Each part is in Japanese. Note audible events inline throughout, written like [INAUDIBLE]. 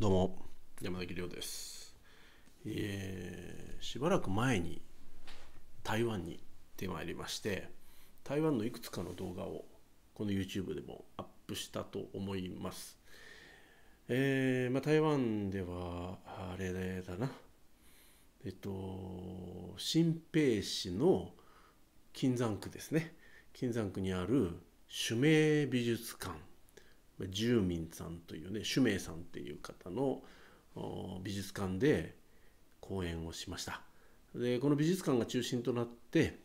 どうも山崎亮です、えー、しばらく前に台湾に行ってまいりまして台湾のいくつかの動画をこの YouTube でもアップしたと思います、えー、まあ、台湾ではあれだなえっと新平市の金山区ですね金山区にある朱明美術館住民さんというね主明さんっていう方の美術館で講演をしましたでこの美術館が中心となって、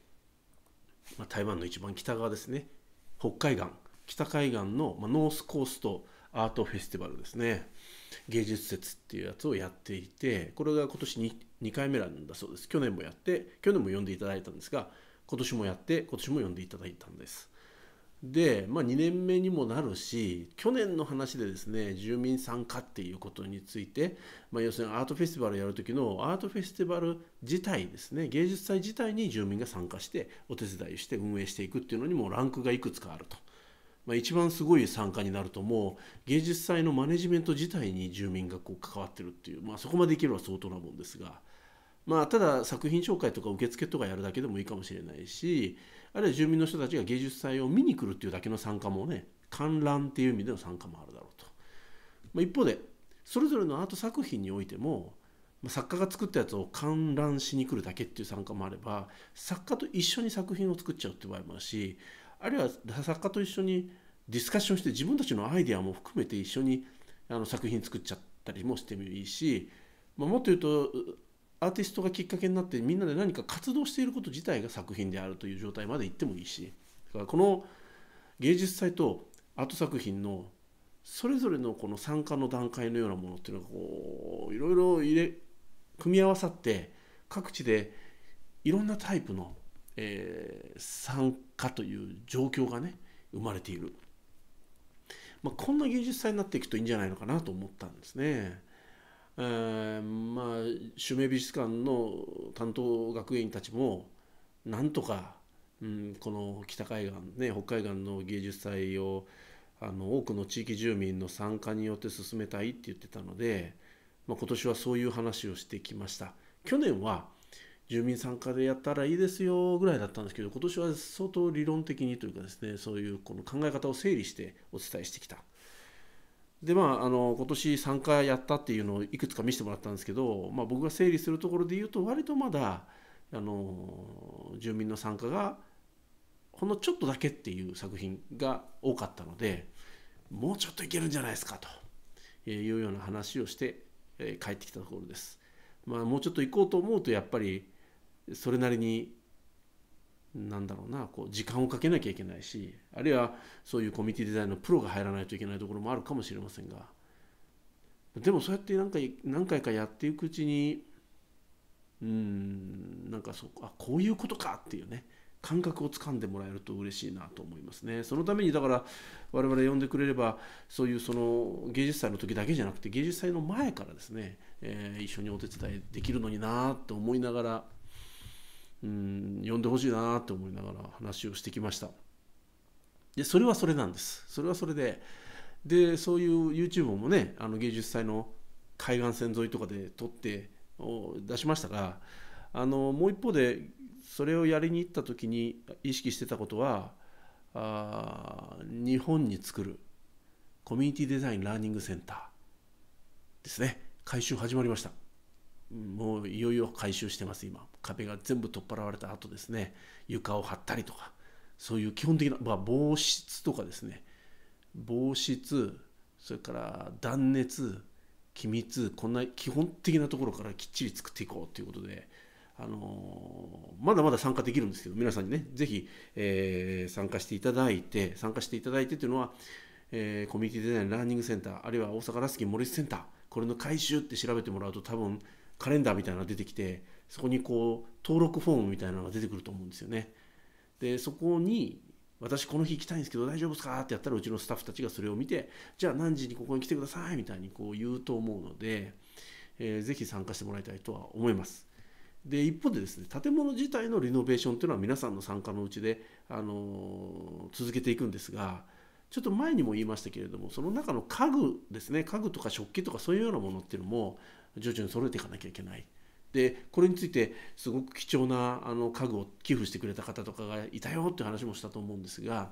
まあ、台湾の一番北側ですね北海岸北海岸の、まあ、ノースコーストアートフェスティバルですね芸術節っていうやつをやっていてこれが今年に2回目なんだそうです去年もやって去年も呼んでいただいたんですが今年もやって今年も呼んでいただいたんですで、まあ、2年目にもなるし去年の話でですね住民参加っていうことについて、まあ、要するにアートフェスティバルやる時のアートフェスティバル自体ですね芸術祭自体に住民が参加してお手伝いして運営していくっていうのにもランクがいくつかあると。まあ、一番すごい参加になるともう芸術祭のマネジメント自体に住民がこう関わってるっていう、まあ、そこまでいけるは相当なもんですが、まあ、ただ作品紹介とか受付とかやるだけでもいいかもしれないしあるいは住民の人たちが芸術祭を見に来るっていうだけの参加もね観覧っていう意味での参加もあるだろうと、まあ、一方でそれぞれのアート作品においても作家が作ったやつを観覧しに来るだけっていう参加もあれば作家と一緒に作品を作っちゃうって場合もあるしあるいは作家と一緒にディスカッションして自分たちのアイデアも含めて一緒にあの作品作っちゃったりもしてもいいし、まあ、もっと言うとアーティストがきっかけになってみんなで何か活動していること自体が作品であるという状態までいってもいいしだからこの芸術祭とアート作品のそれぞれのこの参加の段階のようなものっていうのがこういろいろ入れ組み合わさって各地でいろんなタイプの、えー、参加という状況がね生まれている、まあ、こんな芸術祭になっていくといいんじゃないのかなと思ったんですね。えー、まあ襲名美術館の担当学園員たちもなんとか、うん、この北海岸ね北海岸の芸術祭をあの多くの地域住民の参加によって進めたいって言ってたので、まあ、今年はそういう話をしてきました去年は住民参加でやったらいいですよぐらいだったんですけど今年は相当理論的にというかですねそういうこの考え方を整理してお伝えしてきたでまあ、あの今年3回やったっていうのをいくつか見せてもらったんですけど、まあ、僕が整理するところで言うと割とまだあの住民の参加がほんのちょっとだけっていう作品が多かったのでもうちょっといけるんじゃないですかというような話をして帰ってきたところです。まあ、もうちょっと行こうと思うとやっぱりそれなりになんだろうなこう時間をかけなきゃいけないしあるいはそういうコミュニティデザインのプロが入らないといけないところもあるかもしれませんがでもそうやって何回何回かやっていくうちにうんなんかそうあこういうことかっていうね感覚をつかんでもらえると嬉しいなと思いますね。そのためにだから我々呼んでくれればそういうその芸術祭の時だけじゃなくて芸術祭の前からですね、えー、一緒にお手伝いできるのになと思いながらうん呼んでほしいなと思いながら話をしてきましたでそれはそれなんですそれはそれででそういう YouTube もねあの芸術祭の海岸線沿いとかで撮って出しましたがあのもう一方でそれをやりに行った時に意識してたことはあ日本に作るコミュニティデザインラーニングセンターですね改修始まりましたもういよいよ改修してます今壁が全部取っ払われた後ですね床を張ったりとかそういう基本的な、まあ、防湿とかですね防湿それから断熱気密こんな基本的なところからきっちり作っていこうということで。あのー、まだまだ参加できるんですけど皆さんにね是非、えー、参加していただいて参加していただいてというのは、えー、コミュニティデザインラーニングセンターあるいは大阪ラスキーモリスセンターこれの改修って調べてもらうと多分カレンダーみたいなのが出てきてそこにこう登録フォームみたいなのが出てくると思うんですよね。でそこに私この日行きたいんですけど大丈夫ですかってやったらうちのスタッフたちがそれを見てじゃあ何時にここに来てくださいみたいにこう言うと思うので、えー、ぜひ参加してもらいたいとは思います。で一方でですね建物自体のリノベーションというのは皆さんの参加のうちで、あのー、続けていくんですがちょっと前にも言いましたけれどもその中の家具ですね家具とか食器とかそういうようなものっていうのも徐々に揃えていかなきゃいけない。でこれについてすごく貴重なあの家具を寄付してくれた方とかがいたよって話もしたと思うんですが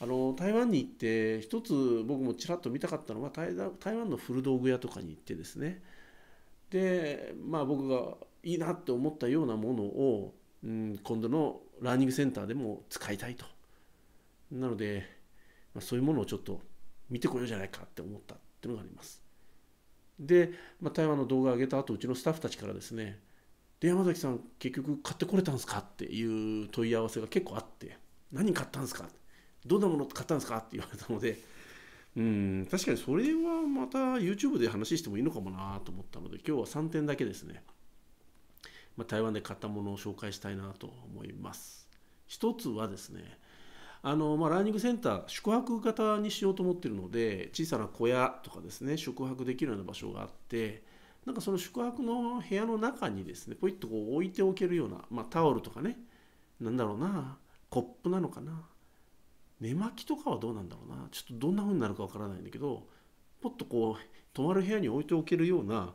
あの台湾に行って一つ僕もちらっと見たかったのは台湾の古道具屋とかに行ってですねでまあ僕がいいなって思ったようなものを、うん、今度のラーニングセンターでも使いたいとなので、まあ、そういうものをちょっと見てこようじゃないかって思ったっていうのがありますで、まあ、台湾の動画を上げた後うちのスタッフたちからですねで山崎さん結局買ってこれたんですかっていう問い合わせが結構あって何買ったんですかどんなもの買ったんですかって言われたのでうん確かにそれはまた YouTube で話してもいいのかもなと思ったので今日は3点だけですね、まあ、台湾で買ったものを紹介したいなと思います一つはですねあの、まあ、ラーニングセンター宿泊型にしようと思ってるので小さな小屋とかですね宿泊できるような場所があってなんかその宿泊の部屋の中にですねポイッとこう置いておけるような、まあ、タオルとかねなんだろうなコップなのかな寝巻きとかはどうなんだろうなちょっとどんな風になるかわからないんだけどポッとこう泊まる部屋に置いておけるような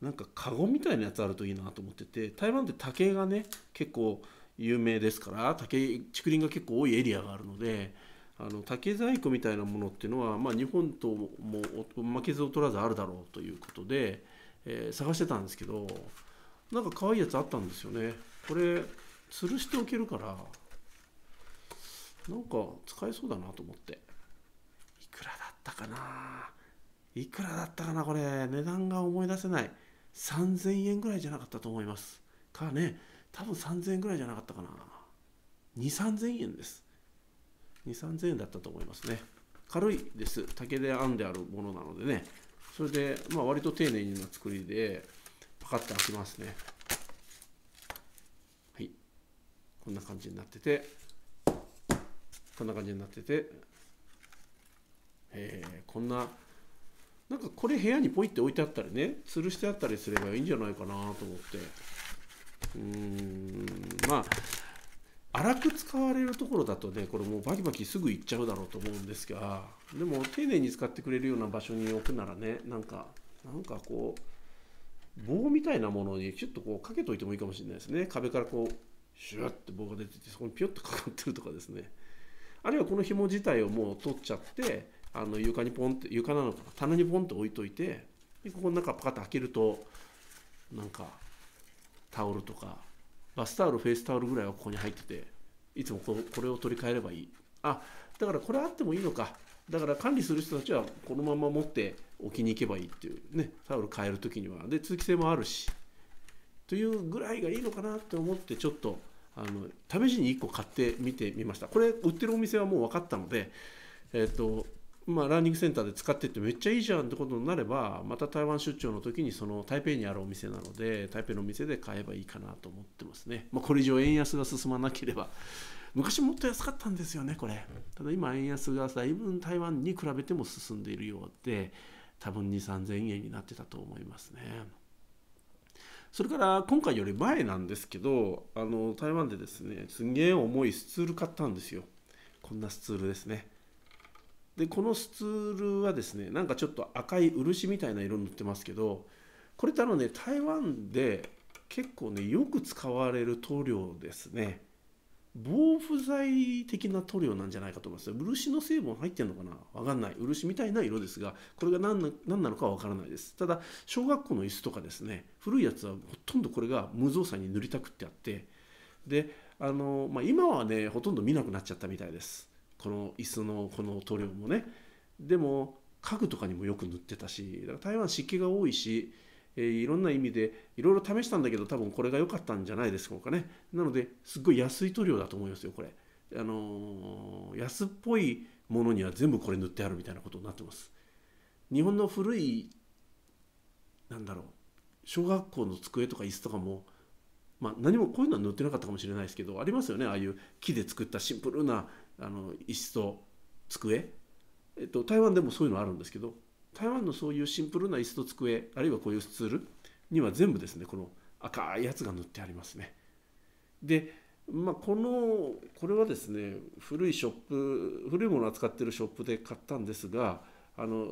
なんかカゴみたいなやつあるといいなと思ってて台湾って竹がね結構有名ですから竹竹林が結構多いエリアがあるのであの竹細工みたいなものっていうのは、まあ、日本とも負けず劣らずあるだろうということで、えー、探してたんですけどなんか可愛いやつあったんですよねこれ吊るしておけるからなんか使えそうだなと思っていくらだったかないくらだったかなこれ値段が思い出せない3000円ぐらいじゃなかったと思いますかね多分3000円ぐらいじゃなかったかな23000円です23000円だったと思いますね軽いです竹で編んであるものなのでねそれで、まあ、割と丁寧な作りでパカッと開きますねはいこんな感じになっててこんな感じになっててえー、こんななんかこれ部屋にポイって置いてあったりね吊るしてあったりすればいいんじゃないかなと思ってうんまあ荒く使われるところだとねこれもうバキバキすぐ行っちゃうだろうと思うんですがでも丁寧に使ってくれるような場所に置くならねなんかなんかこう棒みたいなものにちょっとこうかけといてもいいかもしれないですね壁からこうシュッて棒が出ててそこにピョッとかかってるとかですねあるいはこの紐自体をもう取っちゃってあの床にポンって床なのか棚にポンって置いといてでここの中パカッと開けるとなんかタオルとかバスタオルフェイスタオルぐらいはここに入ってていつもこれを取り替えればいいあだからこれあってもいいのかだから管理する人たちはこのまま持って置きに行けばいいっていうねタオル変える時にはで通気性もあるしというぐらいがいいのかなって思ってちょっとあの試しに1個買ってみてみましたこれ売ってるお店はもう分かったのでえっ、ー、とまあ、ランニングセンターで使ってってめっちゃいいじゃんってことになればまた台湾出張の時にその台北にあるお店なので台北のお店で買えばいいかなと思ってますね、まあ、これ以上円安が進まなければ昔もっと安かったんですよねこれただ今円安がだいぶ台湾に比べても進んでいるようで多分2 3 0 0 0円になってたと思いますねそれから今回より前なんですけどあの台湾でですねすんげえ重いスツール買ったんですよこんなスツールですねでこのスツールはですねなんかちょっと赤い漆みたいな色塗ってますけどこれってあのね台湾で結構ねよく使われる塗料ですね防腐剤的な塗料なんじゃないかと思います漆の成分入ってるのかなわかんない漆みたいな色ですがこれが何な何なのかはわからないですただ小学校の椅子とかですね古いやつはほとんどこれが無造作に塗りたくってあってであの、まあ、今はねほとんど見なくなっちゃったみたいですこの椅子のこの塗料もねでも家具とかにもよく塗ってたしだから台湾湿気が多いし、えー、いろんな意味でいろいろ試したんだけど多分これが良かったんじゃないでしょうかねなのですっごい安い塗料だと思いますよこれあのー、安っぽいものには全部これ塗ってあるみたいなことになってます日本の古いなんだろう小学校の机とか椅子とかもまあ、何もこういうのは塗ってなかったかもしれないですけどありますよねああいう木で作ったシンプルなあの椅子と机、えっと、台湾でもそういうのあるんですけど台湾のそういうシンプルな椅子と机あるいはこういうスツールには全部ですねこの赤いやつが塗ってありますね。でまあ、このこれはですね古いショップ古いものを扱ってるショップで買ったんですがあの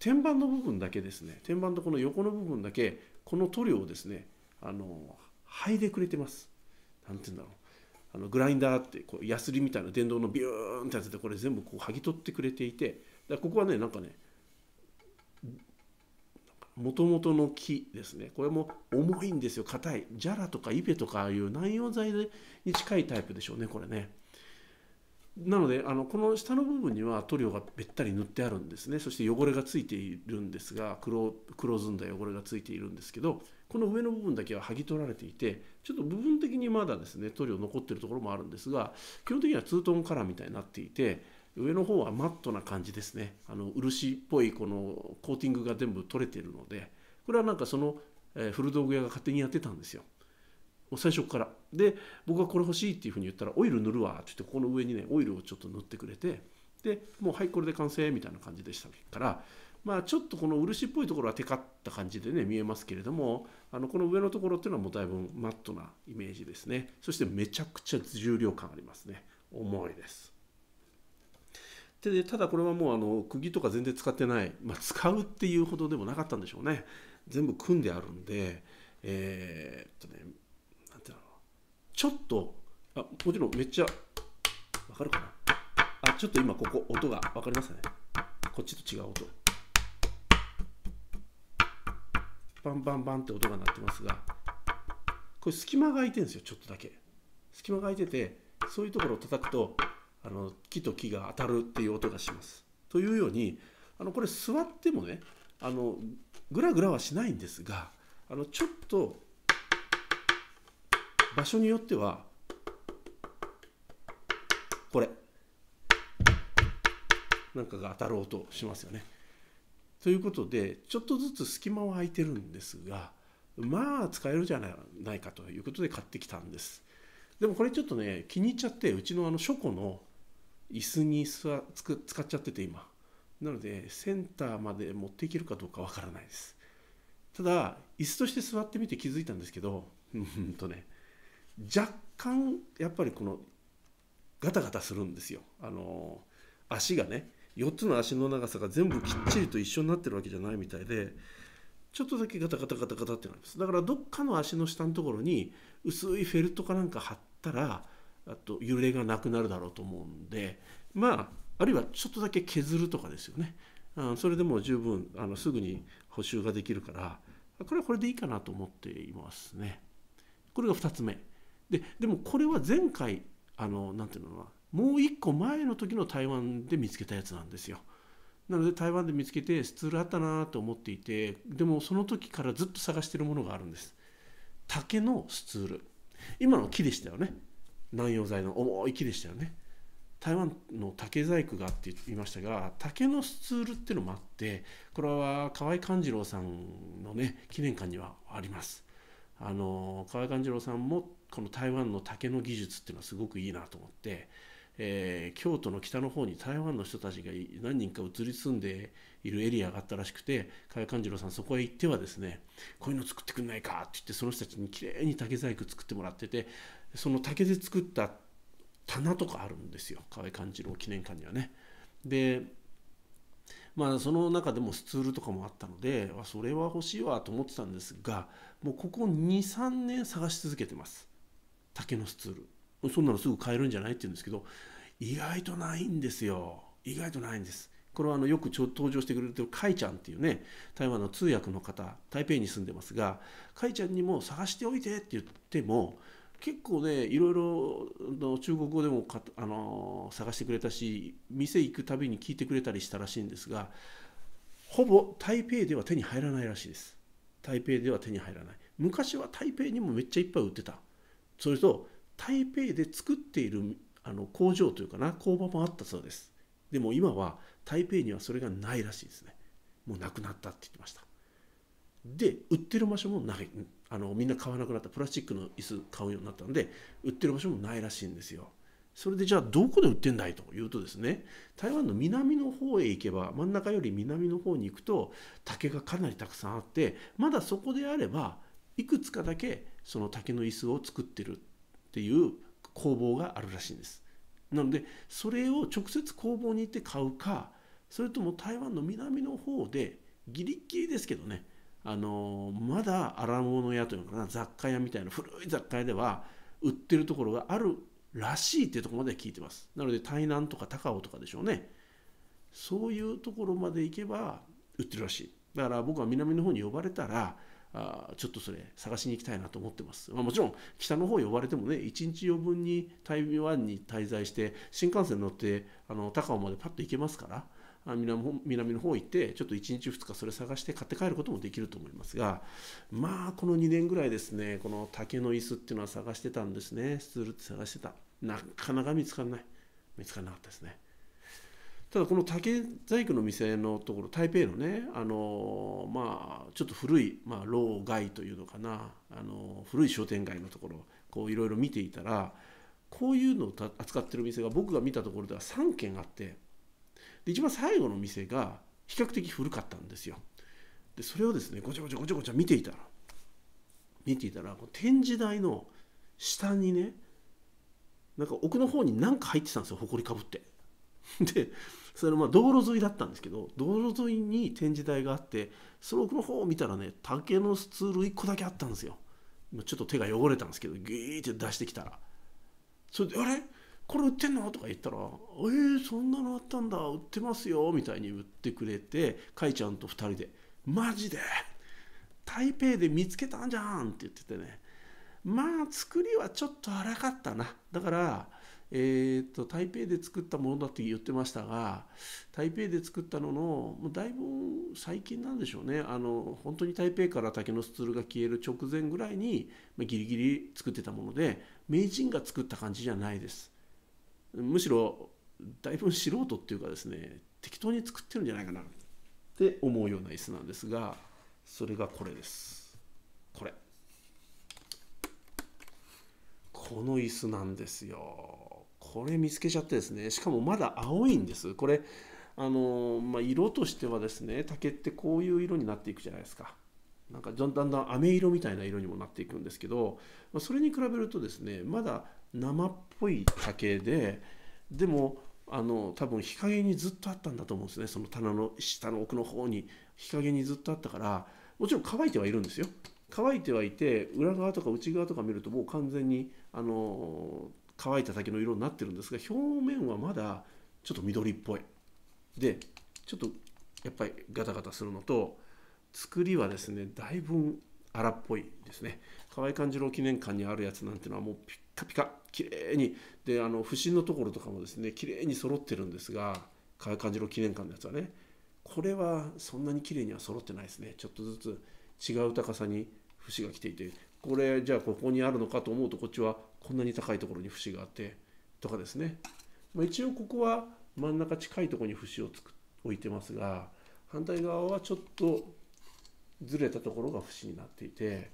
天板の部分だけですね天板とこの横の部分だけこの塗料をですねあの剥いでくれてます。なんて言うんだろうあのグラインダーってこうヤスリみたいな電動のビューンってやつでこれ全部こう剥ぎ取ってくれていてだここはねなんかねもともとの木ですねこれも重いんですよ硬いジャラとかイペとかああいう南洋材に近いタイプでしょうねこれねなのであのこの下の部分には塗料がべったり塗ってあるんですねそして汚れがついているんですが黒黒ずんだ汚れがついているんですけどこの上の部分だけは剥ぎ取られていてちょっと部分的にまだですね塗料残ってるところもあるんですが基本的にはツートンカラーみたいになっていて上の方はマットな感じですねあの漆っぽいこのコーティングが全部取れてるのでこれはなんかその、え古道具屋が勝手にやってたんですよ最初からで僕がこれ欲しいっていうふうに言ったらオイル塗るわって言ってここの上にねオイルをちょっと塗ってくれてでもうはいこれで完成みたいな感じでしたからまあ、ちょっとこの漆っぽいところはテカった感じでね見えますけれどもあのこの上のところっていうのはもうだいぶマットなイメージですねそしてめちゃくちゃ重量感ありますね重いですでただこれはもうあの釘とか全然使ってない、まあ、使うっていうほどでもなかったんでしょうね全部組んであるんでえー、っとねなんていうのちょっとあもちろんめっちゃわかるかなあちょっと今ここ音が分かりますねこっちと違う音バンバンバンって音が鳴ってますがこれ隙間が空いてるんですよちょっとだけ隙間が空いててそういうところを叩くとあの木と木が当たるっていう音がします。というようにあのこれ座ってもねあのグラグラはしないんですがあのちょっと場所によってはこれなんかが当たる音しますよね。ということでちょっとずつ隙間は空いてるんですがまあ使えるじゃないかということで買ってきたんですでもこれちょっとね気に入っちゃってうちのあの書庫の椅子に座つく使っちゃってて今なのでセンターまで持っていけるかどうかわからないですただ椅子として座ってみて気づいたんですけどうんとね若干やっぱりこのガタガタするんですよあの足がね4つの足の長さが全部きっちりと一緒になってるわけじゃないみたいでちょっとだけガタガタガタガタってなりますだからどっかの足の下のところに薄いフェルトかなんか貼ったらあと揺れがなくなるだろうと思うんでまああるいはちょっとだけ削るとかですよねあそれでも十分あのすぐに補修ができるからこれはこれでいいかなと思っていますねこれが2つ目ででもこれは前回あのなんていうのかなもう一個前の時の台湾で見つけたやつなんですよ。なので台湾で見つけてスツールあったなと思っていてでもその時からずっと探しているものがあるんです竹のスツール今の木でしたよね南洋材の重い木でしたよね台湾の竹細工がって言いましたが竹のスツールっていうのもあってこれは河合勘次郎さんのね記念館にはありますあの河合勘次郎さんもこの台湾の竹の技術っていうのはすごくいいなと思ってえー、京都の北の方に台湾の人たちが何人か移り住んでいるエリアがあったらしくて加谷勘次郎さんそこへ行ってはですねこういうの作ってくんないかって言ってその人たちにきれいに竹細工作ってもらっててその竹で作った棚とかあるんですよ河合勘次郎記念館にはね。でまあその中でもスツールとかもあったのでそれは欲しいわと思ってたんですがもうここ23年探し続けてます竹のスツール。そんなのすぐ買えるんじゃないって言うんですけど意外とないんですよ意外とないんですこれはあのよく登場してくれてるカイちゃんっていうね台湾の通訳の方台北に住んでますがカイちゃんにも探しておいてって言っても結構ねいろいろ中国語でもか、あの探してくれたし店行くたびに聞いてくれたりしたらしいんですがほぼ台北では手に入らないらしいです台北では手に入らない昔は台北にもめっちゃいっぱい売ってたそれと台北で作っているあの工場というかな工場もあったそうですでも今は台北にはそれがないらしいですねもうなくなったって言ってましたで売ってる場所もないあのみんな買わなくなったプラスチックの椅子買うようになったので売ってる場所もないらしいんですよそれでじゃあどこで売ってんだいというとですね台湾の南の方へ行けば真ん中より南の方に行くと竹がかなりたくさんあってまだそこであればいくつかだけその竹の椅子を作ってるっていう工房があるらしいんですなのでそれを直接工房に行って買うかそれとも台湾の南の方でギリギリですけどねあのまだ荒物屋というのかな雑貨屋みたいな古い雑貨屋では売ってるところがあるらしいっていうとこまで聞いてますなので台南とか高尾とかでしょうねそういうところまで行けば売ってるらしいだから僕は南の方に呼ばれたらあちょっとそれ探しに行きたいなと思ってます、まあ、もちろん北の方呼ばれてもね1日余分に台湾に滞在して新幹線乗ってあの高尾までパッと行けますから南南の方行ってちょっと1日2日それ探して買って帰ることもできると思いますがまあこの2年ぐらいですねこの竹の椅子っていうのは探してたんですねスツールって探してたなかなか見つからない見つからなかったですねただこの竹細工の店のところ台北のねあのまあちょっと古い、まあ、老街というのかなあの古い商店街のところこういろいろ見ていたらこういうのを扱ってる店が僕が見たところでは3軒あってで一番最後の店が比較的古かったんですよでそれをですねごちゃごちゃごちゃごちゃ見ていたら見ていたら展示台の下にねなんか奥の方に何か入ってたんですよほこりかぶって。[LAUGHS] でそれまあ道路沿いだったんですけど道路沿いに展示台があってその奥の方を見たらね竹のスツール1個だけあったんですよちょっと手が汚れたんですけどギーって出してきたらそれで「あれこれ売ってんの?」とか言ったら「えー、そんなのあったんだ売ってますよ」みたいに売ってくれてかいちゃんと2人で「マジで台北で見つけたんじゃん」って言っててねまあ作りはちょっと荒かったなだからえーと、台北で作ったものだと言ってましたが台北で作ったののもうだいぶ最近なんでしょうねあの本当に台北から竹のスツールが消える直前ぐらいに、まあ、ギリギリ作ってたもので名人が作った感じじゃないですむしろだいぶ素人っていうかですね適当に作ってるんじゃないかなって思うような椅子なんですがそれがこれですこれこの椅子なんですよこれ見つけちゃってですねしかもまだ青いんですこれあの、まあ、色としてはですね竹ってこういう色になっていくじゃないですかなんかだんだん飴色みたいな色にもなっていくんですけど、まあ、それに比べるとですねまだ生っぽい竹ででもあの多分日陰にずっとあったんだと思うんですねその棚の下の奥の方に日陰にずっとあったからもちろん乾いてはいるんですよ乾いてはいて裏側とか内側とか見るともう完全にあの乾いた竹の色になってるんですが表面はまだちょっと緑っぽいでちょっとやっぱりガタガタするのと作りはですねだいぶ荒っぽいですね河合勘次郎記念館にあるやつなんてのはもうピッカピカ綺麗にであの不審のところとかもですね綺麗に揃ってるんですが河合勘次郎記念館のやつはねこれはそんなに綺麗には揃ってないですねちょっとずつ違う高さに節が来ていてこれじゃあここにあるのかと思うとこっちはこんなに高いところに節があってとかですね、まあ、一応ここは真ん中近いところに節をつく置いてますが反対側はちょっとずれたところが節になっていて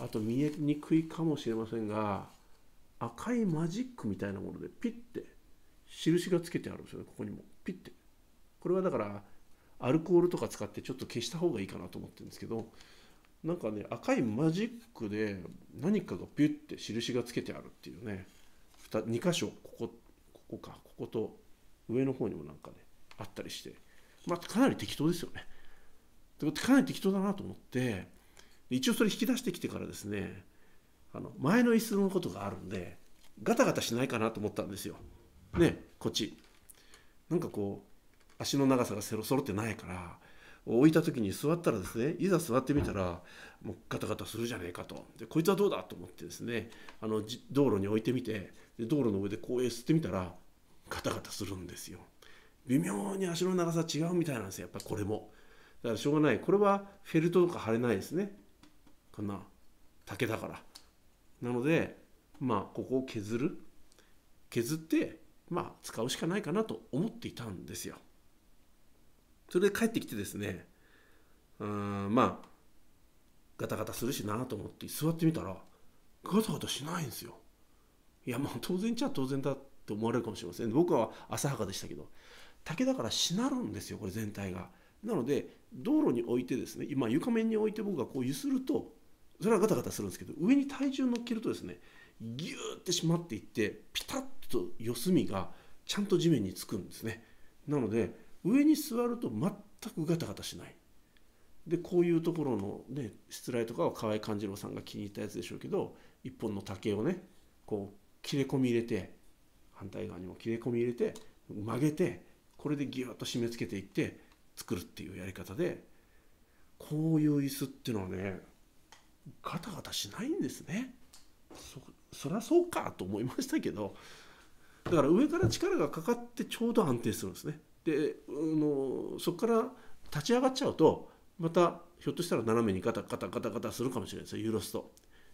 あと見えにくいかもしれませんが赤いマジックみたいなものでピッて印がつけてあるんですよねここにもピッてこれはだからアルコールとか使ってちょっと消した方がいいかなと思ってるんですけどなんかね赤いマジックで何かがピュッて印がつけてあるっていうね 2, 2箇所ここここかここと上の方にもなんかねあったりしてまあかなり適当ですよね。とかなり適当だなと思って一応それ引き出してきてからですねあの前の椅子のことがあるんでガタガタしないかなと思ったんですよ。ねこっち。なんかこう足の長さがそろってないから置いた時に座ったらですねいざ座ってみたらもうガタガタするじゃねえかとでこいつはどうだと思ってですねあの道路に置いてみてで道路の上でこう吸ってみたらガタガタするんですよ微妙に足の長さ違うみたいなんですよやっぱこれもだからしょうがないこれはフェルトとか貼れないですねこんな竹だからなのでまあここを削る削ってまあ使うしかないかなと思っていたんですよそれで帰ってきてですねうんまあガタガタするしなと思って座ってみたらガタガタしないんですよいやまあ当然ちゃ当然だって思われるかもしれません僕は浅はかでしたけど竹だからしなるんですよこれ全体がなので道路に置いてですね今床面に置いて僕がこう揺するとそれはガタガタするんですけど上に体重乗っけるとですねギューってしまっていってピタッと四隅がちゃんと地面につくんですねなので上に座ると全くガタガタしないでこういうところの、ね、失礼とかは河合勘次郎さんが気に入ったやつでしょうけど一本の竹をねこう切れ込み入れて反対側にも切れ込み入れて曲げてこれでギュッと締め付けていって作るっていうやり方でこういう椅子っていうのはねガタガタしないんですねそそりゃそうかと思いましたけどだから上から力がかかってちょうど安定するんですねであのそこから立ち上がっちゃうとまたひょっとしたら斜めにガタガタガタガタするかもしれないですよ揺らすと。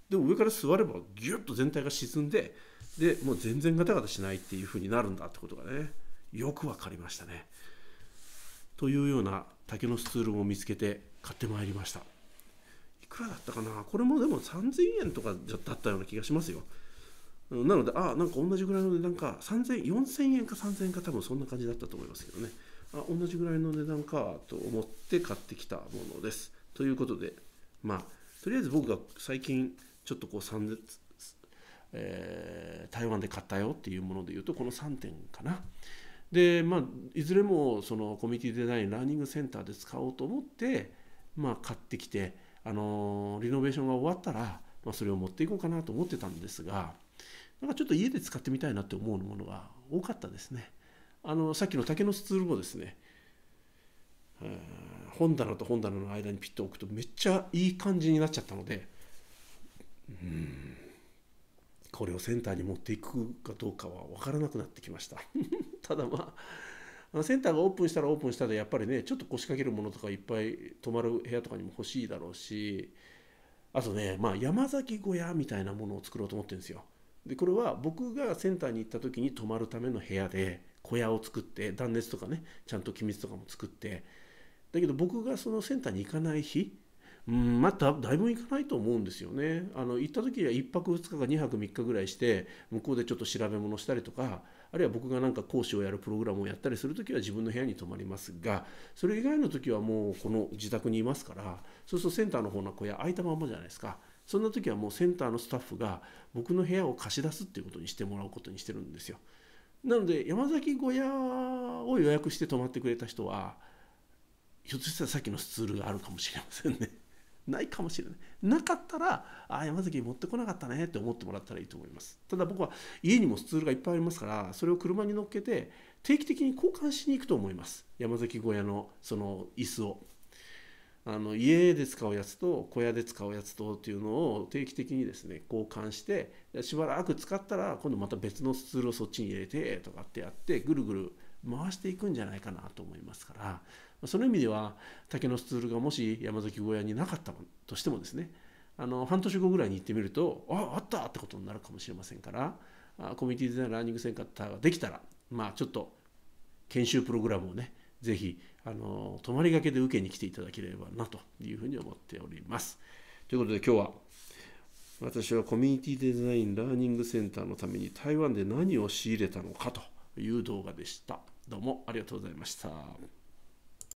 でも上から座ればギュッと全体が沈んででもう全然ガタガタしないっていう風になるんだってことがねよく分かりましたね。というような竹のスツールを見つけて買ってまいりました。いくらだったかなこれもでも3000円とかだったような気がしますよ。なのであなんか同じぐらいの値段か30004000円か3000円か多分そんな感じだったと思いますけどねあ同じぐらいの値段かと思って買ってきたものですということでまあとりあえず僕が最近ちょっとこう3えー、台湾で買ったよっていうものでいうとこの3点かなでまあいずれもそのコミュニティデザインラーニングセンターで使おうと思ってまあ買ってきてあのー、リノベーションが終わったら、まあ、それを持っていこうかなと思ってたんですがなんかちょっと家で使ってみたいなって思うものが多かったですね。あのさっきの竹のスツールもですね本棚と本棚の間にピッと置くとめっちゃいい感じになっちゃったのでうんこれをセンターに持っていくかどうかは分からなくなってきました [LAUGHS] ただまあセンターがオープンしたらオープンしたでやっぱりねちょっと腰掛けるものとかいっぱい泊まる部屋とかにも欲しいだろうしあとねまあ山崎小屋みたいなものを作ろうと思ってるんですよでこれは僕がセンターに行った時に泊まるための部屋で小屋を作って断熱とかねちゃんと機密とかも作ってだけど僕がそのセンターに行かない日うんまた、あ、だいぶ行かないと思うんですよねあの行った時は1泊2日か2泊3日ぐらいして向こうでちょっと調べ物したりとかあるいは僕がなんか講師をやるプログラムをやったりする時は自分の部屋に泊まりますがそれ以外の時はもうこの自宅にいますからそうするとセンターの方の小屋空いたままじゃないですか。そんな時はもうセンターのスタッフが僕の部屋を貸し出すっていうことにしてもらうことにしてるんですよなので山崎小屋を予約して泊まってくれた人はひょっとしたらさっきのスツールがあるかもしれませんね [LAUGHS] ないかもしれないなかったらああ山崎持ってこなかったねって思ってもらったらいいと思いますただ僕は家にもスツールがいっぱいありますからそれを車に乗っけて定期的に交換しに行くと思います山崎小屋のその椅子をあの家で使うやつと小屋で使うやつとっていうのを定期的にですね交換してしばらく使ったら今度また別のツールをそっちに入れてとかってやってぐるぐる回していくんじゃないかなと思いますからその意味では竹のスツールがもし山崎小屋になかったとしてもですねあの半年後ぐらいに行ってみるとああったってことになるかもしれませんからコミュニティデザインラーニングセンターができたらまあちょっと研修プログラムをね是非あの泊まりがけで受けに来ていただければなというふうに思っております。ということで今日は私はコミュニティデザインラーニングセンターのために台湾で何を仕入れたのかという動画でした。どうもありがとうございました。